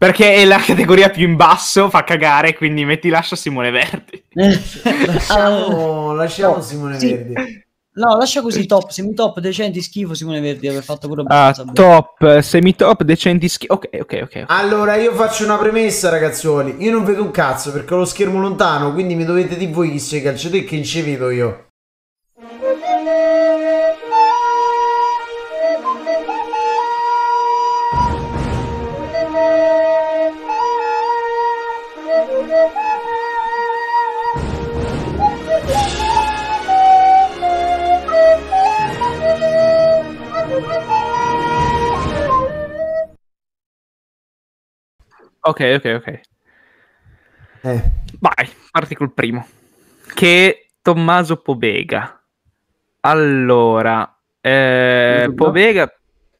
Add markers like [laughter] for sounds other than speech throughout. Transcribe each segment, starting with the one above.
Perché è la categoria più in basso, fa cagare, quindi metti lascia Simone Verdi. [laughs] Eh, lasciamo, [laughs] ah, oh, lasciamo oh, Simone sì. Verdi. No, lascia così top, semi top, decenti, schifo Simone Verdi aver fatto pure ah, abbastanza uh, Top, semitop, decenti, schifo. Okay, ok, ok, ok. Allora io faccio una premessa, ragazzuoli. Io non vedo un cazzo perché ho lo schermo lontano, quindi mi dovete dire voi chi sei calciatore e che incevito io. Ok, ok, ok. Eh. Vai, parti col primo. Che Tommaso Pobega. Allora, eh, Pobega,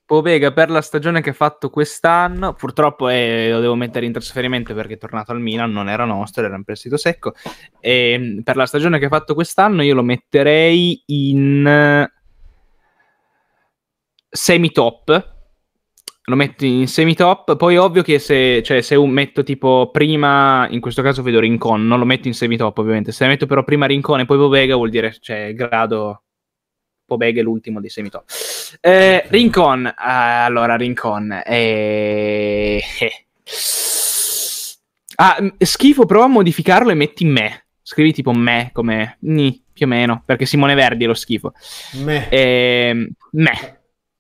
Pobega per la stagione che ha fatto quest'anno, purtroppo eh, lo devo mettere in trasferimento perché è tornato al Milan, non era nostro, era in prestito secco. E, ehm, per la stagione che ha fatto quest'anno io lo metterei in eh, semi-top lo metto in semi-top, poi ovvio che se, cioè, se metto tipo prima, in questo caso vedo Rincon, non lo metto in semi-top ovviamente, se metto però prima Rincon e poi Povega vuol dire, cioè, grado, Povega è l'ultimo dei semi-top. Eh, Rincon, eh, allora Rincon, eh... eh. Ah, schifo, prova a modificarlo e metti me. Scrivi tipo me come ni, più o meno, perché Simone Verdi è lo schifo. Me. Eh, me.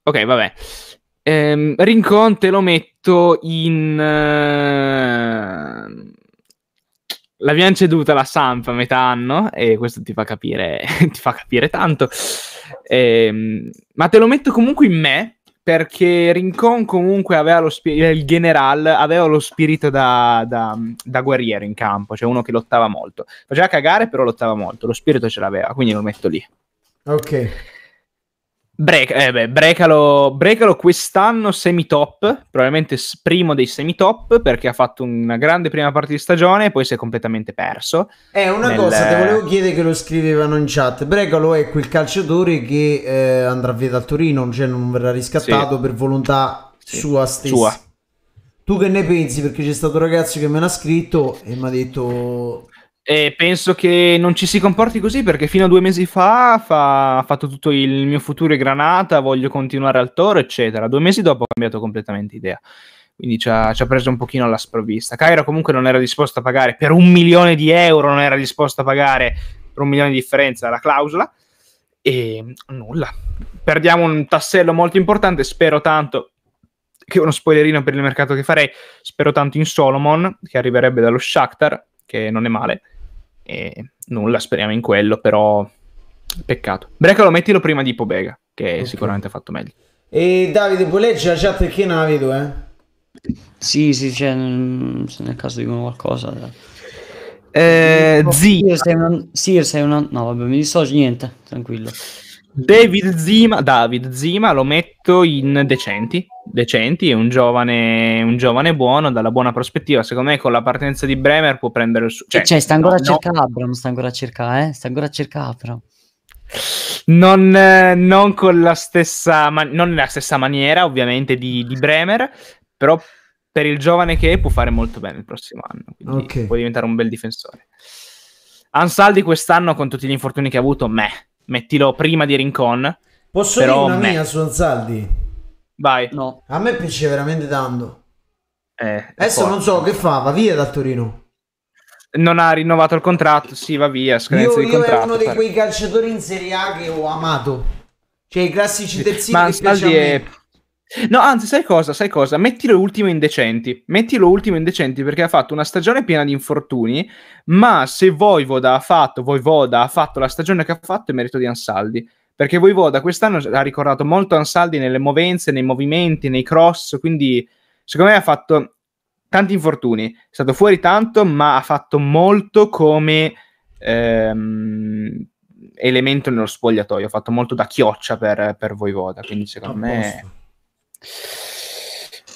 Ok, vabbè. Ehm, Rincon te lo metto in... Uh... Eh, L'abbiamo ceduta la Samp a metà anno e questo ti fa capire, [laughs] ti fa capire tanto. Ehm, ma te lo metto comunque in me perché Rincon comunque aveva lo spirito, il general aveva lo spirito da, da, da, guerriero in campo, cioè uno che lottava molto. Faceva cagare però lottava molto, lo spirito ce l'aveva, quindi lo metto lì. Ok. Break, eh beh, Brecalo, Brecalo quest'anno semi-top, probabilmente primo dei semi-top perché ha fatto una grande prima parte di stagione e poi si è completamente perso. È eh, una nel... cosa, ti volevo chiedere che lo scrivevano in chat. Brecalo è quel calciatore che eh, andrà via dal Torino, cioè non verrà riscattato sì. per volontà sì. sua stessa. Sua. Tu che ne pensi? Perché c'è stato un ragazzo che me l'ha scritto e mi ha detto e penso che non ci si comporti così perché fino a due mesi fa ha fatto tutto il mio futuro è granata, voglio continuare al toro, eccetera. Due mesi dopo ha cambiato completamente idea. Quindi ci ha, ci ha, preso un pochino alla sprovvista. Cairo comunque non era disposto a pagare per un milione di euro, non era disposto a pagare per un milione di differenza la clausola. E nulla. Perdiamo un tassello molto importante, spero tanto che uno spoilerino per il mercato che farei, spero tanto in Solomon, che arriverebbe dallo Shakhtar, che non è male, e nulla, speriamo in quello, però peccato. Brecalo mettilo prima di Pobega, che okay. sicuramente ha fatto meglio. E Davide, vuoi leggere la chat perché navi tu, eh? Sì, sì, cioè, se nel caso dicono qualcosa... Eh, zio, sei sei una... No, vabbè, mi dissocio, niente, tranquillo. David Zima, David Zima lo metto in decenti, decenti, è un giovane, un giovane buono, dalla buona prospettiva, secondo me con la partenza di Bremer può prendere il suo... Cioè, cioè, cioè sta ancora no, a cercare no. Abram, sta ancora a cercare, eh? sta ancora a cercare Abram. Non, eh, non, con la stessa, man- non nella stessa maniera ovviamente di, di, Bremer, però per il giovane che è può fare molto bene il prossimo anno, okay. può diventare un bel difensore. Ansaldi quest'anno con tutti gli infortuni che ha avuto, meh mettilo prima di Rincon. Posso però dire una me... mia su Ansaldi? Vai. No. A me piace veramente tanto. Eh, Adesso forte. non so che fa, va via da Torino. Non ha rinnovato il contratto, sì, va via. Io, di io è uno di quei calciatori in Serie A che ho amato. Cioè i classici terzini Ma che Saldi è... No, anzi, sai cosa? Sai cosa? Mettilo ultimo indecenti. Mettilo ultimo indecenti perché ha fatto una stagione piena di infortuni, ma se Voivoda ha fatto, Voivoda ha fatto la stagione che ha fatto è merito di Ansaldi. Perché Voivoda quest'anno ha ricordato molto Ansaldi nelle movenze, nei movimenti, nei cross, quindi secondo me ha fatto tanti infortuni. È stato fuori tanto, ma ha fatto molto come ehm, elemento nello spogliatoio. Ha fatto molto da chioccia per, per Voivoda, quindi secondo me...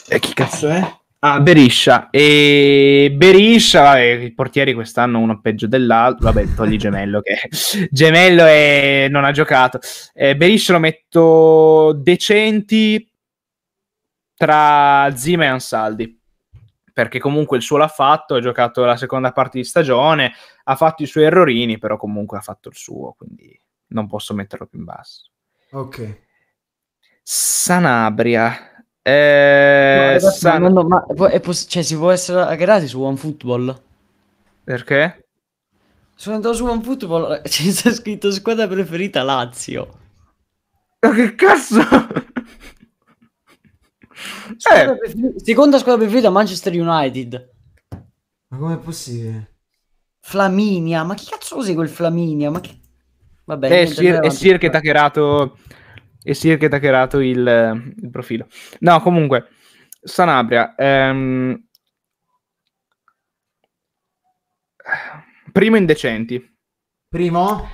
E eh, chi cazzo è? Ah, Beriscia. E Beriscia, vabbè, i portieri quest'anno uno peggio dell'altro. Vabbè, togli Gemello che [laughs] Gemello è... non ha giocato. Eh, Beriscia lo metto decenti tra Zima e Ansaldi. Perché comunque il suo l'ha fatto, ha giocato la seconda parte di stagione, ha fatto i suoi errorini, però comunque ha fatto il suo, quindi non posso metterlo più in basso. Ok. Sanabria. Eh, no, ragazzi, San... ma, no, ma poss- cioè, si può essere aggregati su OneFootball? Perché? Sono andato su OneFootball, eh, [laughs] ci sta scritto squadra preferita Lazio. Ma che cazzo? Squadra eh. prefer- seconda squadra preferita Manchester United. Ma com'è possibile? Flaminia, ma chi cazzo segue il Flaminia? Ma che... Vabbè, è Sir, è Sir che ha hackerato e si è ti ha il, il, profilo. No, comunque, Sanabria. Ehm... Primo indecenti. Primo?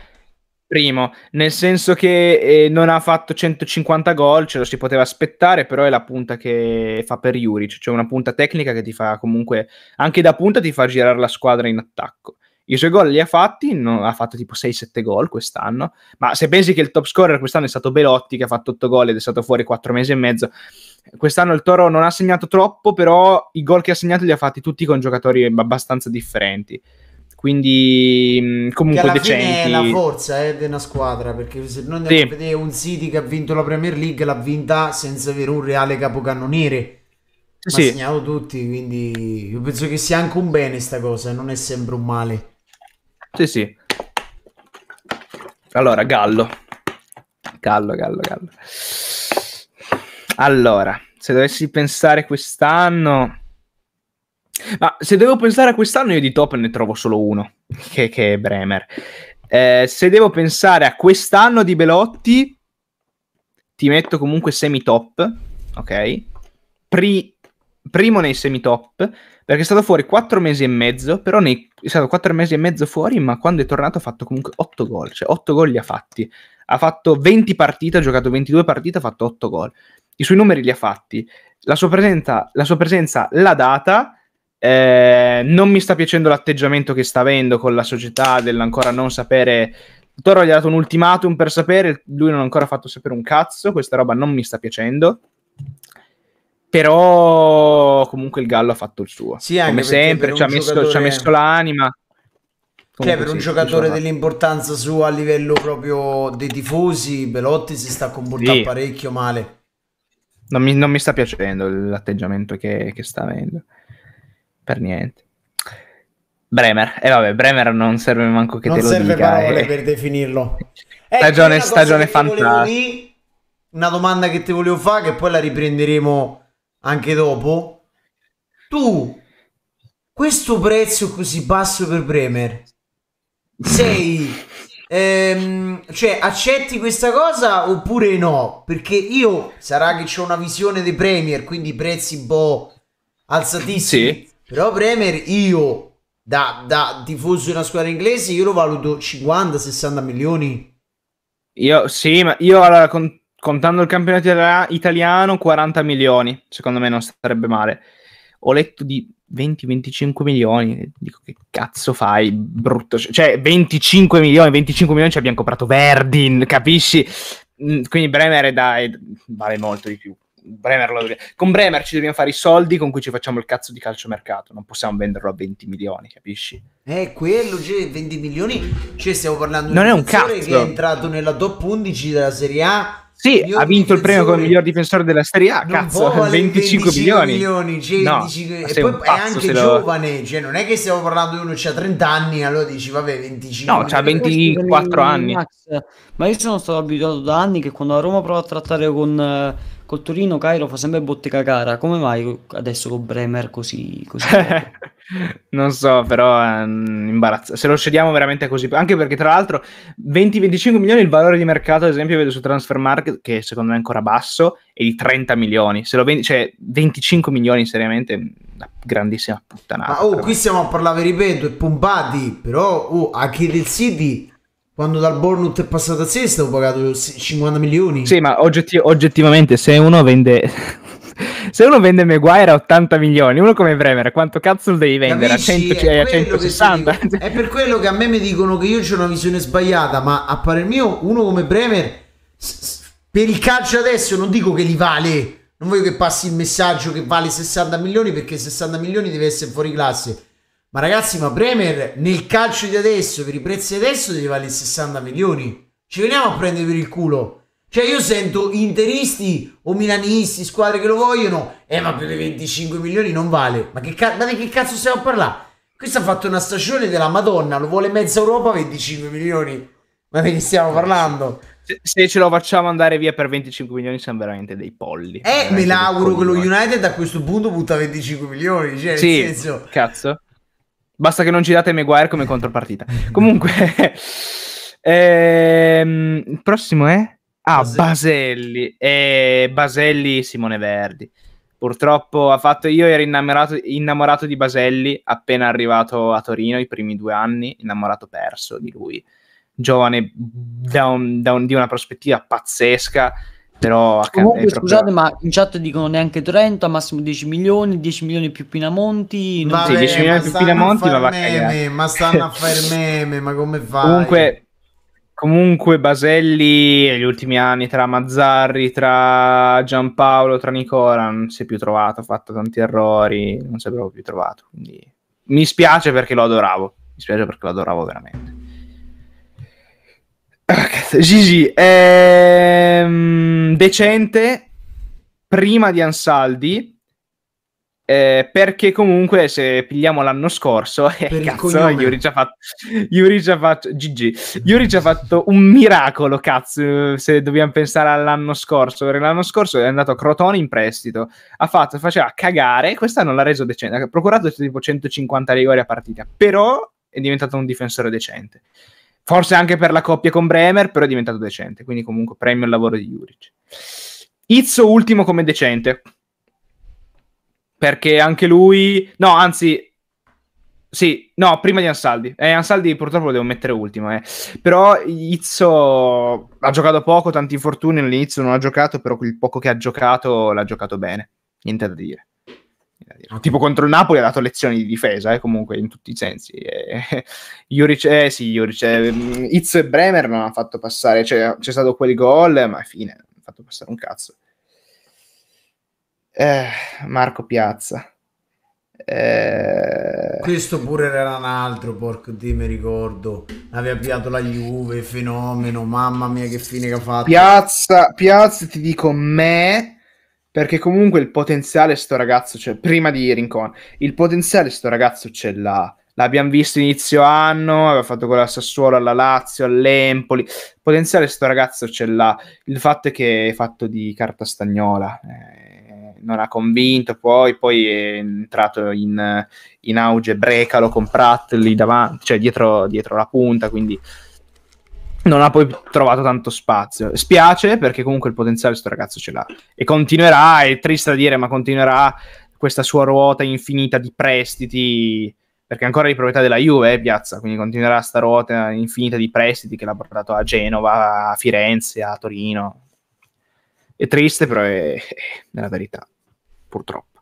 Primo, nel senso che eh, non ha fatto 150 gol, ce lo si poteva aspettare, però è la punta che fa per Juric, cioè una punta tecnica che ti fa comunque, anche da punta ti fa girare la squadra in attacco. I suoi gol li ha fatti, non, ha fatto tipo 6-7 gol quest'anno, ma se pensi che il top scorer quest'anno è stato Belotti che ha fatto 8 gol ed è stato fuori 4 mesi e mezzo, quest'anno il Toro non ha segnato troppo, però i gol che ha segnato li ha fatti tutti con giocatori abbastanza differenti quindi mm, comunque alla decenti. è la forza eh, di una squadra perché se noi andiamo sì. a vedere un City che ha vinto la Premier League l'ha vinta senza avere un reale capocannoniere ma sì. segnato tutti quindi io penso che sia anche un bene sta cosa non è sempre un male sì, sì. Allora, Gallo. Gallo, Gallo, Gallo. Allora, se dovessi pensare quest'anno... Ma se devo pensare a quest'anno io di top ne trovo solo uno, [laughs] che, che è Bremer. Eh, se devo pensare a quest'anno di Belotti, ti metto comunque semi top, ok? Pri- primo nei semi top, perché è stato fuori quattro mesi e mezzo, però nei, è stato quattro mesi e mezzo fuori, ma quando è tornato ha fatto comunque otto gol, cioè 8 gol li ha fatti. Ha fatto 20 partite, ha giocato 22 partite, ha fatto otto gol. I suoi numeri li ha fatti. La sua presenza, la sua presenza l'ha data, eh, non mi sta piacendo l'atteggiamento che sta avendo con la società dell'ancora non sapere. Toro gli ha dato un ultimatum per sapere, lui non ha ancora fatto sapere un cazzo, questa roba non mi sta piacendo. Però comunque il Gallo ha fatto il suo. Sì, Come sempre, ci ha, messo, giocatore... messo l'anima. Comunque, cioè, per un sì, giocatore insomma. dell'importanza sua a livello proprio dei tifosi, Belotti si sta comportando sì. parecchio male. Non mi, non mi, sta piacendo l'atteggiamento che, che, sta avendo. Per niente. Bremer, e eh, vabbè, Bremer non serve manco che non te lo dica. Non serve parole eh. per definirlo. [laughs] Eh, stagione stagione fantastica. Una domanda che ti volevo fare, che poi la riprenderemo anche dopo, tu questo prezzo così basso per Bremer sei [laughs] ehm, cioè accetti questa cosa oppure no? Perché io sarà che c'ho una visione dei Premier, quindi prezzi un po' alzatissimi. Sì. Però Bremer io da, da, tifoso di una squadra inglese, io lo valuto 50-60 milioni. Io sì, ma io allora con contando il campionato italiano 40 milioni, secondo me non sarebbe male. Ho letto di 20-25 milioni, dico che cazzo fai, brutto, cioè 25 cioè, milioni, 25 milioni ci cioè, abbiamo comprato Verdin, capisci? Mm, quindi Bremer è da, vale molto di più. Bremer lo... Con Bremer ci dobbiamo fare i soldi con cui ci facciamo il cazzo di calciomercato, non possiamo venderlo a 20 milioni, capisci? Eh, quello, cioè, 20 milioni, cioè stiamo parlando non di un giocatore che è entrato nella top 11 della Serie A sì, ha vinto il premio come miglior difensore della Serie A, cazzo, 25, 25 milioni. milioni cioè, no, dici, e poi è anche giovane, cioè non è che stiamo parlando di uno che ha 30 anni, allora dici vabbè 25. No, c'ha 24 anni. Max. Ma io sono stato abituato da anni che quando a Roma prova a trattare con eh, col Torino Cairo fa sempre bottega cara, come mai adesso con Bremer così così? [laughs] Non so, però um, Se lo scegliamo veramente così, anche perché tra l'altro 20-25 milioni il valore di mercato, ad esempio, vedo su Transfer Market che secondo me è ancora basso, è di 30 milioni. Se lo vendi, cioè 25 milioni, seriamente, una grandissima puttanata. Ma oh, qui stiamo a parlare, ripeto, e pompati, però oh, anche del City quando dal Bornut è passato a 6 stavo pagato 50 milioni. Sì, ma oggetti- oggettivamente se uno vende [laughs] se uno vende Maguire a 80 milioni, uno come Bremer, quanto cazzo devi vendere? Capisci? A, 100, cioè, a 160? è per quello che a me mi dicono che io ho una visione sbagliata, ma a parer mio uno come Bremer, per il calcio adesso non dico che li vale, non voglio che passi il messaggio che vale 60 milioni perché 60 milioni deve essere fuori classe. Ma ragazzi, ma Bremer nel calcio di adesso, per i prezzi di adesso, deve valere 60 milioni. Ci veniamo a prendere per il culo. Cioè io sento interisti o milanisti, squadre che lo vogliono, eh ma più di 25 milioni non vale. Ma, che, ma di che cazzo stiamo a parlare? Questo ha fatto una stagione della Madonna, lo vuole mezza Europa 25 milioni. Ma di che stiamo parlando? Se, ce lo facciamo andare via per 25 milioni siamo veramente dei polli. Eh, me l'auguro che lo United a questo punto butta 25 milioni. Cioè, sì, nel senso... cazzo. Basta che non ci date Maguire come contropartita. Comunque... [laughs] ehm, il prossimo è... Eh? Ah, Baselli. Baselli. Eh, Baselli Simone Verdi. Purtroppo ha fatto. Io ero innamorato, innamorato, di Baselli appena arrivato a Torino i primi due anni, innamorato perso di lui. Giovane da un, da un, di una prospettiva pazzesca. Però Comunque, proprio... scusate, ma in chat dicono neanche 30, massimo 10 milioni, 10 milioni più Pinamonti. Non... Vabbè, sì, 10 milioni più Pinamonti, ma va meme, Ma stanno a fare [laughs] meme, ma come va? Comunque, Comunque Baselli negli ultimi anni tra Mazzarri, tra Giampaolo, tra Nicola non si è più trovato, ha fatto tanti errori, non si è proprio più trovato. Quindi mi spiace perché lo adoravo, mi spiace perché lo adoravo veramente. [laughs] Gigi, ehm, decente, prima di Ansaldi, eh, perché comunque se pigliamo l'anno scorso, [laughs] eh, cazzo, Yuri ha fatto, Yuri già fatto, GG, Yuri ha fatto un miracolo, cazzo, se dobbiamo pensare all'anno scorso, perché l'anno scorso è andato a Crotone in prestito, ha fatto, faceva cagare, quest'anno l'ha reso decente, ha procurato tipo 150 rigori a partita, però è diventato un difensore decente. Forse anche per la coppia con Bremer, però è diventato decente, quindi comunque premio il lavoro di Juric. Izzo ultimo come decente perché anche lui... No, anzi... Sì, no, prima di Ansaldi. Eh, Ansaldi purtroppo lo devo mettere ultimo. Eh. Però Izzo ha giocato poco, tanti infortuni all'inizio non ha giocato, però quel poco che ha giocato l'ha giocato bene. Niente da dire. Tipo contro il Napoli ha dato lezioni di difesa, eh, comunque in tutti i sensi. Eh, [laughs] Juric, eh sì, Juric, eh, Itz e Bremer non hanno fatto passare, cioè, c'è stato quel gol, ma fine, non hanno fatto passare un cazzo. Eh, Marco Piazza. Eh... Questo pure era un altro, porco di mi ricordo. Aveva avviato la Juve, fenomeno, mamma mia che fine che ha fatto. Piazza, Piazza ti dico me, perché comunque il potenziale sto ragazzo c'è, prima di Rincon, il potenziale sto ragazzo ce l'ha. L'abbiamo visto inizio anno, aveva fatto quella Sassuolo alla Lazio, all'Empoli. potenziale sto ragazzo ce l'ha. Il fatto è che è fatto di carta stagnola. Eh non ha convinto, poi, poi è entrato in, in, auge Brecalo con Pratt lì davanti, cioè dietro, dietro la punta, quindi non ha poi trovato tanto spazio. Spiace perché comunque il potenziale questo ragazzo ce l'ha e continuerà, è triste da dire, ma continuerà questa sua ruota infinita di prestiti perché ancora di proprietà della Juve, eh, Piazza, quindi continuerà sta ruota infinita di prestiti che l'ha portato a Genova, a Firenze, a Torino, è triste, però è, è la verità, purtroppo.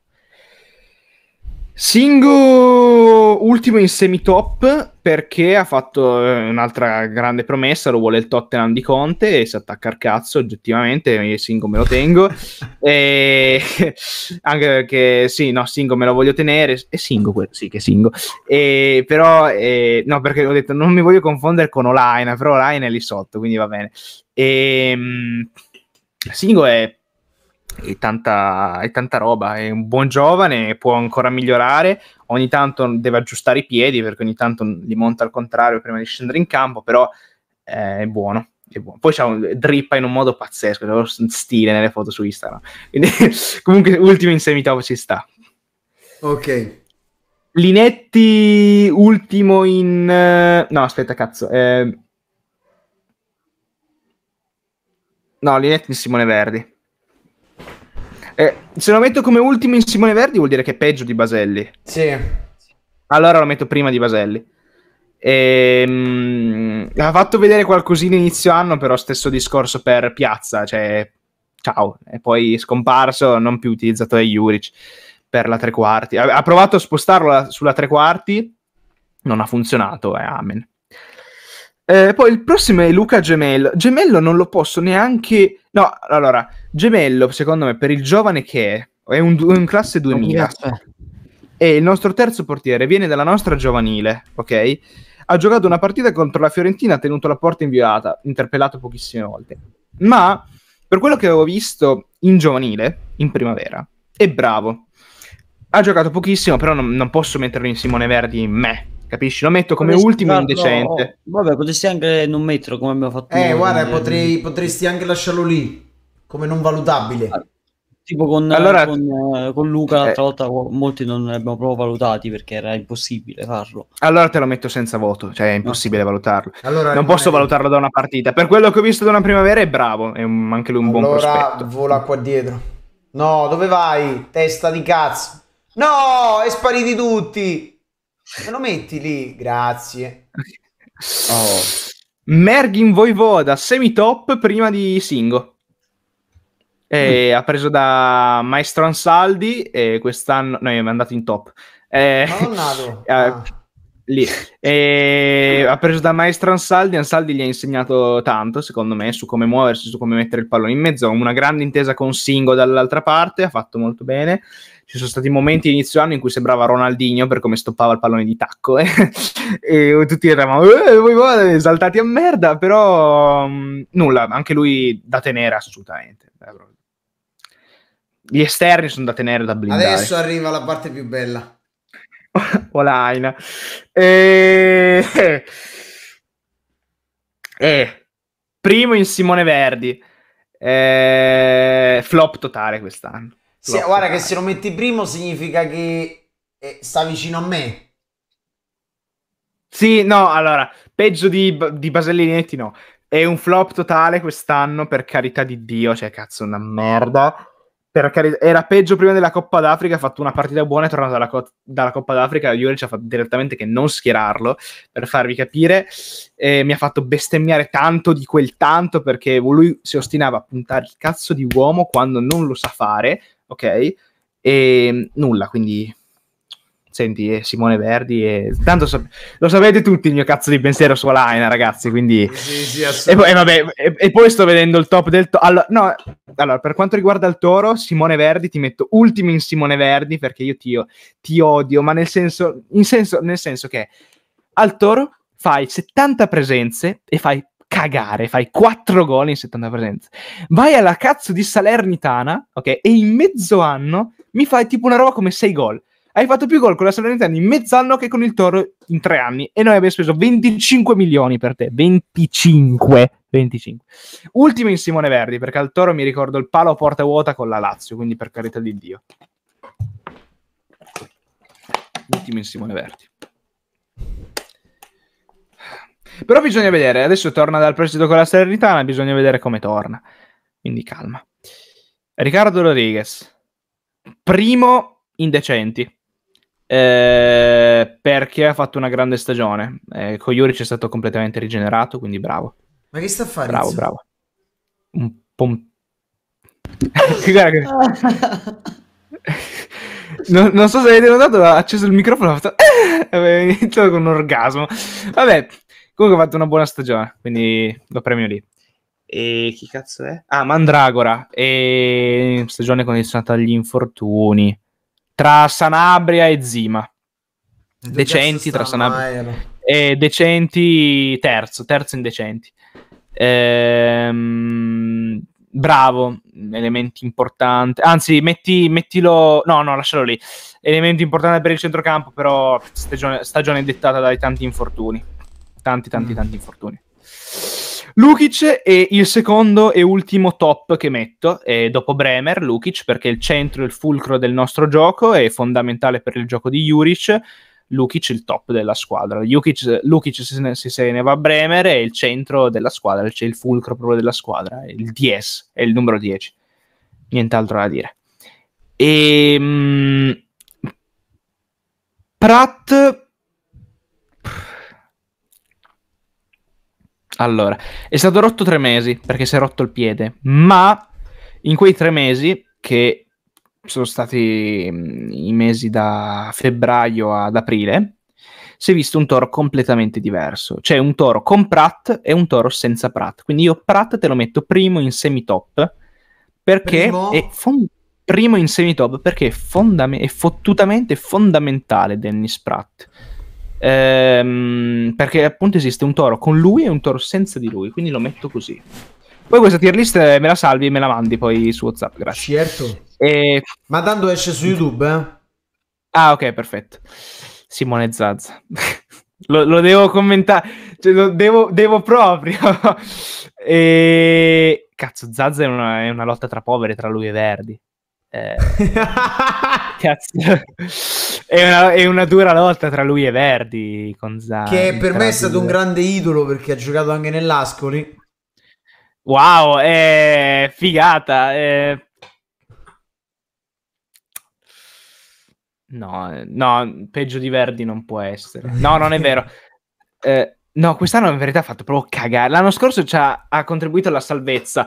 Singo ultimo in semi-top perché ha fatto eh, un'altra grande promessa, lo vuole il Tottenham di Conte e si attacca al cazzo oggettivamente, Singo me lo tengo. [laughs] e... [laughs] Anche perché sì, no, Singo me lo voglio tenere, è Singo quello, sì che è Singo. E, però, eh, no, perché ho detto non mi voglio confondere con Olaina, però Olaina è lì sotto, quindi va bene. E... Ehm, Singo è, è, tanta, è tanta roba, è un buon giovane, può ancora migliorare, ogni tanto deve aggiustare i piedi perché ogni tanto li monta al contrario prima di scendere in campo, però eh, è buono. È buono. Poi c'è un drippa in un modo pazzesco, c'è lo stile nelle foto su Instagram. [laughs] Quindi, comunque, ultimo in semitop ci sta. Ok. Linetti, ultimo in... Eh, no, aspetta, cazzo. Eh, No, Linetti in Simone Verdi. Eh, se lo metto come ultimo in Simone Verdi vuol dire che è peggio di Baselli. Sì. Allora lo metto prima di Baselli. Ehm, ha fatto vedere qualcosina inizio anno, però stesso discorso per Piazza, cioè ciao, e poi scomparso, non più utilizzato da Juric per la tre quarti. Ha, ha provato a spostarlo sulla tre quarti, non ha funzionato, eh, amen. Eh, poi il prossimo è Luca Gemello. Gemello non lo posso neanche. No, allora, Gemello, secondo me, per il giovane che è, è un, un classe 2000. E il nostro terzo portiere viene dalla nostra giovanile, ok? Ha giocato una partita contro la Fiorentina, ha tenuto la porta inviolata, interpellato pochissime volte. Ma per quello che avevo visto in giovanile, in primavera, è bravo. Ha giocato pochissimo, però non, non posso metterlo in Simone Verdi me, Capisci? Lo metto come potresti ultimo farlo... indecente. Oh, vabbè, potresti anche non metterlo come abbiamo fatto. Eh, guarda, eh, Potrei, potresti anche lasciarlo lì come non valutabile. Ah, tipo con, allora... con, eh, con Luca eh, l'altra eh... volta oh, molti non ne abbiamo proprio valutati perché era impossibile farlo. Allora te lo metto senza voto, cioè è ah. impossibile no. valutarlo. Allora, non posso è... valutarlo da una partita. Per quello che ho visto da una primavera è bravo, è un, anche lui un allora, buon prospetto. Allora vola qua dietro. No, dove vai? Testa di cazzo. No, è spariti tutti. Me lo metti lì, grazie. Oh. Mergin Voivoda, semi-top prima di Singo. Eh, mm. Ha preso da Maestro Ansaldi e quest'anno... No, è andato in top. Eh, [laughs] eh ah lì. [laughs] E ha preso da maestro Ansaldi, Ansaldi gli ha insegnato tanto, secondo me, su come muoversi, su come mettere il pallone in mezzo, una grande intesa con Singo dall'altra parte, ha fatto molto bene. Ci sono stati momenti inizio anno in cui sembrava Ronaldinho per come stoppava il pallone di tacco eh? [laughs] e tutti eravamo eh, saltati a merda, però mh, mm, nulla, anche lui da tenere assolutamente. Gli esterni sono da tenere da blindare. Adesso arriva la parte più bella. [laughs] Olaina. E... Eh, eh, primo in Simone Verdi. Eh, flop totale quest'anno. Flop sì, guarda totale. che se lo metti primo significa che eh, sta vicino a me. Sì, no, allora, peggio di, di Basellinetti no. È un flop totale quest'anno, per carità di Dio, cioè cazzo, una merda per, era peggio prima della Coppa d'Africa, ha fatto una partita buona e tornato dalla, co- dalla, Coppa d'Africa, ci ha fatto direttamente che non schierarlo, per farvi capire, eh, mi ha fatto bestemmiare tanto di quel tanto perché lui si ostinava a puntare il cazzo di uomo quando non lo sa fare, ok? E nulla, quindi Senti, eh, Simone Verdi, eh, tanto so- lo sapete tutti il mio cazzo di pensiero su Alain, ragazzi, quindi... Sì, sì, e, poi, eh, vabbè, e, e, poi, sto vedendo il top del... toro. allora, no, allora, per quanto riguarda il Toro, Simone Verdi, ti metto ultimo in Simone Verdi, perché io ti, ti odio, ma nel senso, senso, nel senso che al Toro fai 70 presenze e fai cagare, fai 4 gol in 70 presenze. Vai alla cazzo di Salernitana, ok? E in mezzo anno mi fai tipo una roba come 6 gol hai fatto più gol con la Salernitana in mezz'anno che con il Toro in tre anni e noi abbiamo speso 25 milioni per te 25 25 ultimo in Simone Verdi perché al Toro mi ricordo il palo a porta vuota con la Lazio quindi per carità di Dio ultimo in Simone Verdi però bisogna vedere adesso torna dal prestito con la Salernitana bisogna vedere come torna quindi calma Riccardo Rodriguez primo indecenti eh, perché ha fatto una grande stagione. Eh, Coyuric è stato completamente rigenerato, quindi bravo. Ma che sta a fare? Bravo, bravo. Un pom... [laughs] che... [laughs] non, non, so se avete notato, ha acceso il microfono, ha fatto... Aveva [laughs] iniziato con un orgasmo. Vabbè, comunque ha fatto una buona stagione, quindi lo premio lì. E chi cazzo è? Ah, Mandragora. E stagione condizionata agli infortuni tra Sanabria e Zima. decenti tra Sanabria e decenti terzo, terzo indecenti. Ehm, bravo, elementi importanti. Anzi, metti, mettilo. No, no, lascialo lì. Elemento importante per il centrocampo, però stagione, stagione dettata dai tanti infortuni. Tanti, tanti, mm. tanti infortuni. Lukic è il secondo e ultimo top che metto, dopo Bremer, Lukic, perché è il centro, il fulcro del nostro gioco, è fondamentale per il gioco di Juric. Lukic è il top della squadra. Lukic, Lukic se, se, ne, va a Bremer è il centro della squadra, c'è cioè il fulcro proprio della squadra, il DS, è il numero 10. Nient'altro da dire. E, ehm, mh, Pratt Allora, è stato rotto tre mesi perché si è rotto il piede, ma in quei tre mesi, che sono stati mm, i mesi da febbraio ad aprile, si è visto un toro completamente diverso. Cioè un toro con Pratt e un toro senza Pratt. Quindi io Pratt te lo metto primo in semitop perché primo... è fond- primo in semitop perché è, fondam- è fottutamente fondamentale Dennis Pratt Ehm, perché appunto esiste un toro con lui e un toro senza di lui, quindi lo metto così. Poi questa tier list eh, me la salvi e me la mandi poi su WhatsApp, grazie. Certo. E... Ma tanto esce su YouTube, eh? Ah, ok, perfetto. Simone Zazza. [laughs] lo, lo, devo commentare, cioè, lo devo, devo proprio. [laughs] e... Cazzo, Zazza è una, è una lotta tra poveri, tra lui e Verdi. Eh, [laughs] è, una, è, una, dura lotta tra lui e Verdi. Con Zani, che per me è stato due. un grande idolo perché ha giocato anche nell'Ascoli. Wow, è figata. È... No, no, peggio di Verdi non può essere. No, non è vero. Eh, no, quest'anno in verità ha fatto proprio cagare. L'anno scorso ha contribuito alla salvezza.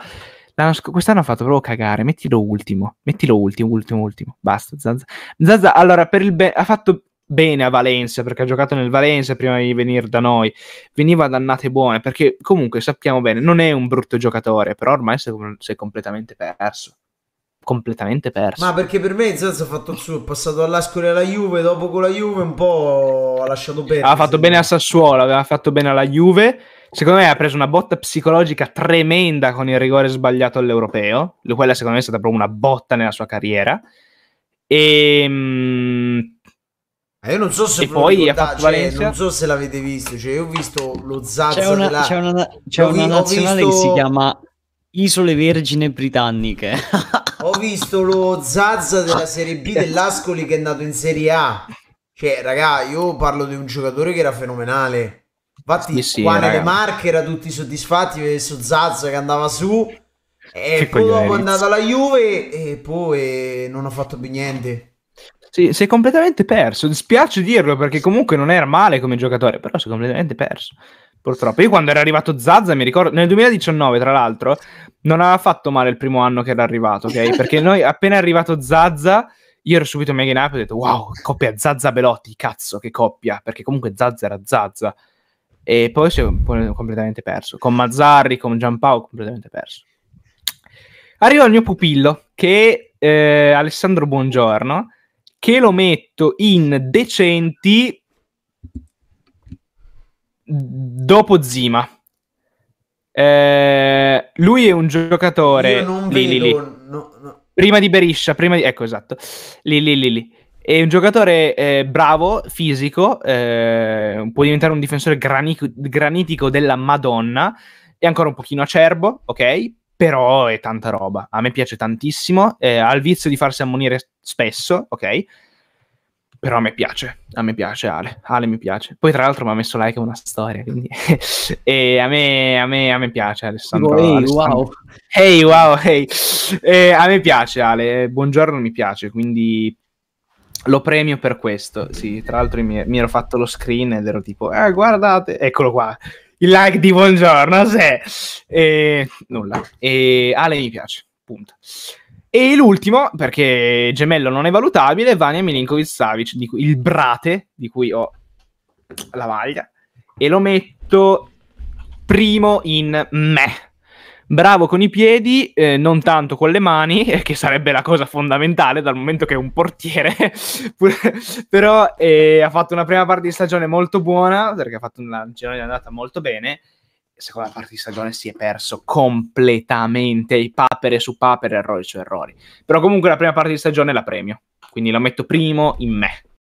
Sc- quest'anno ha fatto proprio cagare. Mettilo ultimo, mettilo ultimo, ultimo, ultimo. Basta. Zazza, Zazza allora, per il be- ha fatto bene a Valencia perché ha giocato nel Valencia prima di venire da noi. Veniva dannate buone perché comunque sappiamo bene, non è un brutto giocatore, però ormai si è completamente perso completamente perso. Ma perché per me in ha fatto il suo, è passato all'Ascoli e alla Juve, dopo con la Juve un po' ha lasciato bene. Ha fatto bene a Sassuolo, aveva fatto bene alla Juve, Secondo me ha preso una botta psicologica tremenda con il rigore sbagliato all'europeo. Quella, secondo me, è stata proprio una botta nella sua carriera. E. Ehm, Mh, eh, io non so se, ricordà, cioè, non so se l'avete visto, cioè, io ho visto lo Zazza c'è una, della... c'è una, c'è una vi- nazionale visto... che si chiama Isole Vergine Britanniche. ho visto lo Zazza della Serie B dell'Ascoli che è andato in Serie A. Cioè, raga, io parlo di un giocatore che era fenomenale. Infatti, sì, sì, qua nelle marche era tutti soddisfatti per su Zazza che andava su. E che poi dopo è andato alla Juve e poi non ha fatto più niente. Sì, si è completamente perso. Dispiace dirlo perché comunque non era male come giocatore, però si è completamente perso. Purtroppo, io quando era arrivato Zazza, mi ricordo nel 2019, tra l'altro, non aveva fatto male il primo anno che era arrivato, ok? [laughs] Perché noi appena è arrivato Zazza, io ero subito mega in up e ho detto wow, coppia Zazza Belotti, cazzo, che coppia, perché comunque Zazza era Zazza e poi si è completamente perso. Con Mazzarri, con Giampaolo, completamente perso. Arriva il mio pupillo, che è eh, Alessandro Buongiorno, che lo metto in decenti dopo Zima. Eh, lui è un giocatore... Io non lì, vedo... Lì, lì. No, no. Prima di Beriscia, prima di... Ecco, esatto. Lì, lì, lì, lì. È un giocatore eh, bravo, fisico, eh, può diventare un difensore granico, granitico della Madonna. È ancora un pochino acerbo, ok? Però è tanta roba. A me piace tantissimo. Eh, ha il vizio di farsi ammonire spesso, ok? Però a me piace, a me piace Ale, Ale mi piace. Poi tra l'altro mi ha messo like a una storia, quindi... [laughs] e a me, a, me, a me piace Alessandro. Hey, Alessandro. wow. Hey, wow, hey. Eh, a me piace Ale, eh, buongiorno mi piace, quindi lo premio per questo, sì. Tra l'altro mi, mi ero fatto lo screen ed ero tipo, eh, guardate, eccolo qua, il like di buongiorno, se... E nulla. E Ale mi piace, punto. E l'ultimo, perché gemello non è valutabile, Vania Milinkovic-Savic, il brate, di cui ho la maglia, e lo metto primo in me bravo con i piedi, eh, non tanto con le mani, [laughs] che sarebbe la cosa fondamentale dal momento che è un portiere, [laughs] però eh, ha fatto una prima parte di stagione molto buona, perché ha fatto una girone di andata molto bene, seconda parte di stagione si è perso completamente, papere su papere, errori su errori, però comunque la prima parte di stagione la premio, quindi la metto primo in me.